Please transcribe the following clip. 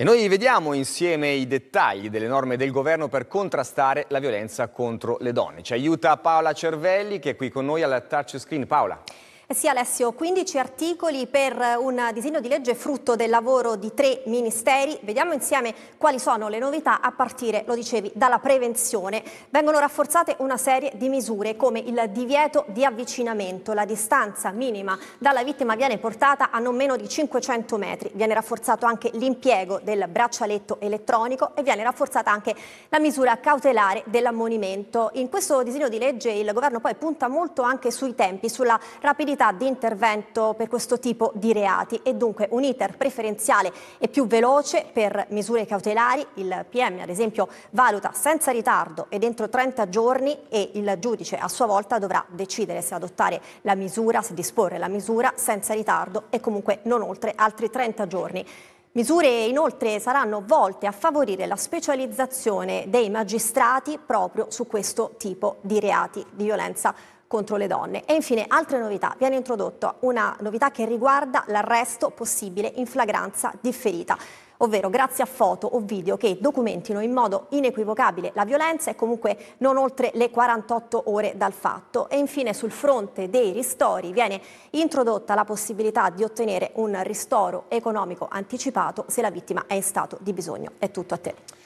E noi vediamo insieme i dettagli delle norme del governo per contrastare la violenza contro le donne. Ci aiuta Paola Cervelli che è qui con noi alla touchscreen. Paola. Eh sì Alessio, 15 articoli per eh, un disegno di legge frutto del lavoro di tre ministeri. Vediamo insieme quali sono le novità a partire, lo dicevi, dalla prevenzione. Vengono rafforzate una serie di misure come il divieto di avvicinamento. La distanza minima dalla vittima viene portata a non meno di 500 metri. Viene rafforzato anche l'impiego del braccialetto elettronico e viene rafforzata anche la misura cautelare dell'ammonimento. In questo disegno di legge il governo poi punta molto anche sui tempi, sulla rapidità modalità di intervento per questo tipo di reati e dunque un iter preferenziale e più veloce per misure cautelari. Il PM, ad esempio, valuta senza ritardo e dentro 30 giorni e il giudice a sua volta dovrà decidere se adottare la misura, se disporre la misura senza ritardo e comunque non oltre altri 30 giorni. Misure inoltre saranno volte a favorire la specializzazione dei magistrati proprio su questo tipo di reati di violenza contro le donne. E infine altre novità, viene introdotta una novità che riguarda l'arresto possibile in flagranza differita ovvero grazie a foto o video che documentino in modo inequivocabile la violenza e comunque non oltre le 48 ore dal fatto. E infine sul fronte dei ristori viene introdotta la possibilità di ottenere un ristoro economico anticipato se la vittima è in stato di bisogno. È tutto a te.